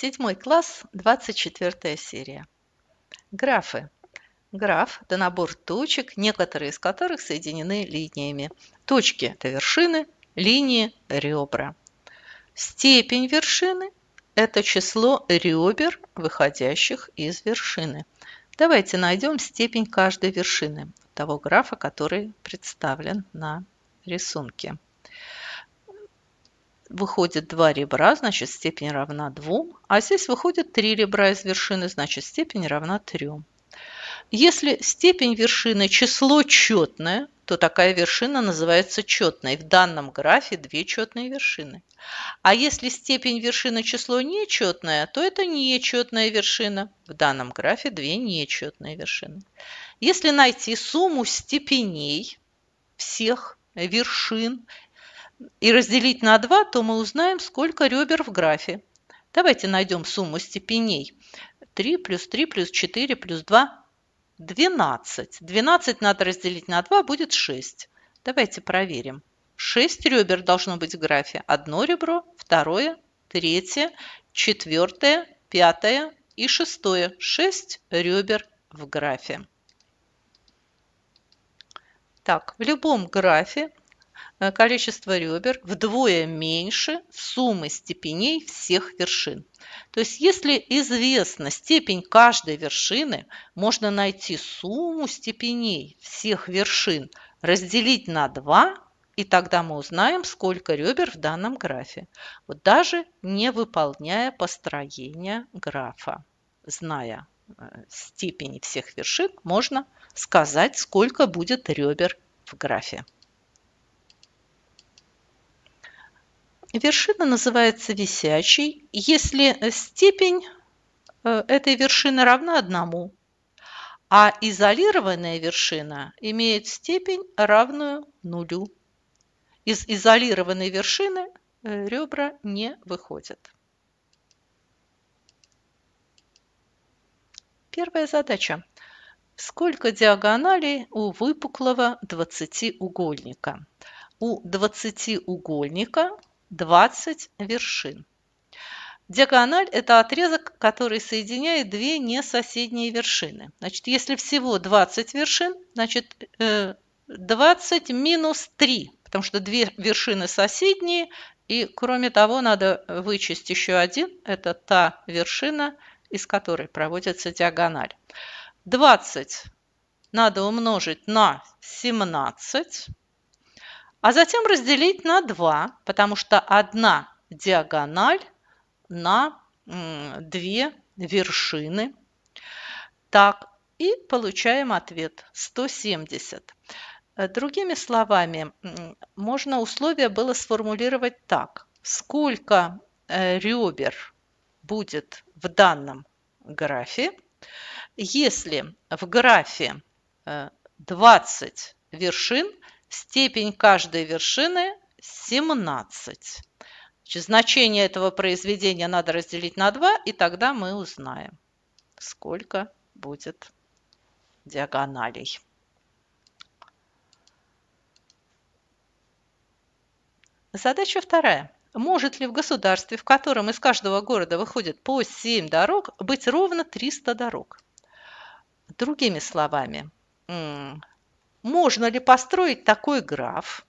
Седьмой класс, 24 серия. Графы. Граф – это набор точек, некоторые из которых соединены линиями. Точки – это вершины, линии – ребра. Степень вершины – это число ребер, выходящих из вершины. Давайте найдем степень каждой вершины того графа, который представлен на рисунке выходит 2 ребра, значит степень равна 2. А здесь выходит 3 ребра из вершины, значит степень равна 3. Если степень вершины число четное, то такая вершина называется четной. В данном графе две четные вершины. А если степень вершины число нечетное, то это нечетная вершина. В данном графе две нечетные вершины. Если найти сумму степеней всех вершин и разделить на 2, то мы узнаем, сколько ребер в графе. Давайте найдем сумму степеней. 3 плюс 3 плюс 4 плюс 2 – 12. 12 надо разделить на 2, будет 6. Давайте проверим. 6 ребер должно быть в графе. Одно ребро, второе, третье, четвертое, пятое и шестое. 6 ребер в графе. Так, в любом графе Э, количество ребер вдвое меньше суммы степеней всех вершин. То есть если известна степень каждой вершины, можно найти сумму степеней всех вершин, разделить на 2, и тогда мы узнаем, сколько ребер в данном графе, вот даже не выполняя построение графа. Зная э, степени всех вершин, можно сказать, сколько будет ребер в графе. вершина называется висячей, если степень э, этой вершины равна одному, а изолированная вершина имеет степень, равную нулю. Из изолированной вершины э, ребра не выходят. Первая задача. Сколько диагоналей у выпуклого 20-угольника? У 20-угольника 20 вершин. Диагональ – это отрезок, который соединяет две несоседние вершины. Значит, если всего 20 вершин, значит 20 э, минус 3, потому что две вершины соседние, и кроме того надо вычесть еще один, это та вершина, из которой проводится диагональ. 20 надо умножить на 17, а затем разделить на 2, потому что одна диагональ на две вершины. Так, и получаем ответ 170. Другими словами, можно условие было сформулировать так. Сколько э, ребер будет в данном графе, если в графе 20 э, вершин Степень каждой вершины 17. Значит, значение этого произведения надо разделить на 2, и тогда мы узнаем, сколько будет диагоналей. Задача вторая. Может ли в государстве, в котором из каждого города выходит по 7 дорог, быть ровно 300 дорог? Другими словами, можно ли построить такой граф,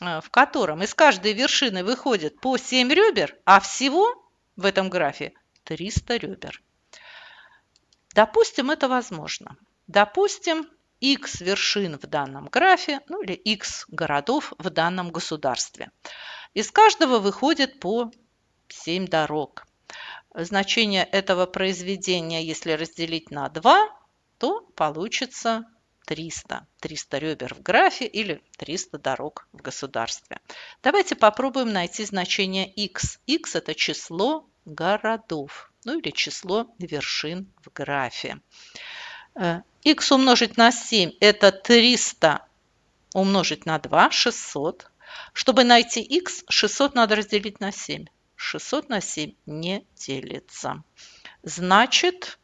э, в котором из каждой вершины выходит по 7 ребер, а всего в этом графе 300 ребер. Допустим, это возможно. Допустим, x вершин в данном графе, ну или x городов в данном государстве. Из каждого выходит по 7 дорог. Значение этого произведения, если разделить на 2, то получится 300. 300 ребер в графе или 300 дорог в государстве. Давайте попробуем найти значение x. x – это число городов, ну или число вершин в графе. x э, умножить на 7 – это 300 умножить на 2 – 600. Чтобы найти x, 600 надо разделить на 7. 600 на 7 не делится. Значит,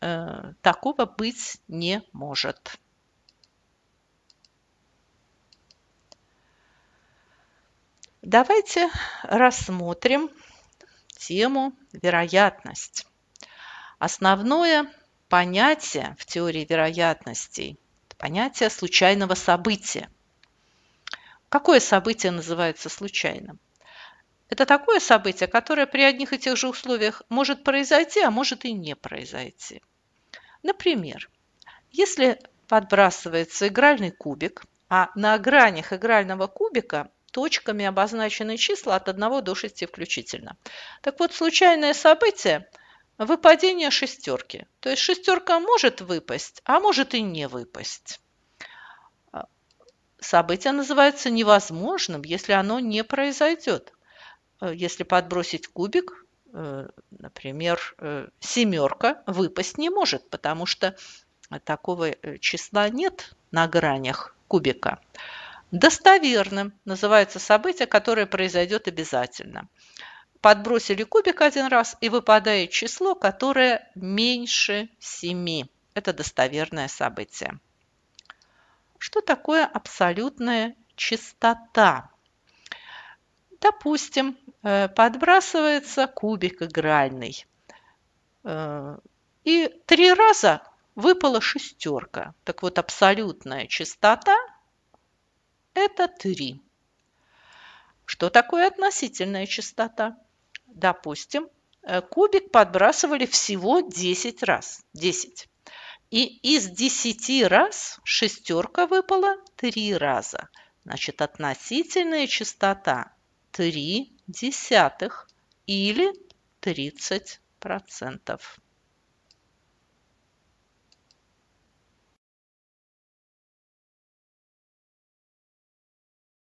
э, такого быть не может. Давайте рассмотрим тему вероятность. Основное понятие в теории вероятностей – понятие случайного события. Какое событие называется случайным? Это такое событие, которое при одних и тех же условиях может произойти, а может и не произойти. Например, если подбрасывается игральный кубик, а на гранях игрального кубика точками обозначены числа от 1 до 6 включительно. Так вот, случайное событие – выпадение шестерки. То есть шестерка может выпасть, а может и не выпасть. Событие называется невозможным, если оно не произойдет. Если подбросить кубик, э, например, э, семерка выпасть не может, потому что такого э, числа нет на гранях кубика. Достоверным называется событие, которое произойдет обязательно. Подбросили кубик один раз и выпадает число, которое меньше 7. Это достоверное событие. Что такое абсолютная чистота? Допустим, э, подбрасывается кубик игральный. Э, и три раза выпала шестерка. Так вот, абсолютная чистота это 3. Что такое относительная частота? Допустим, э, кубик подбрасывали всего 10 раз. 10. И из 10 раз шестерка выпала 3 раза. Значит, относительная частота 3 десятых или 30 процентов.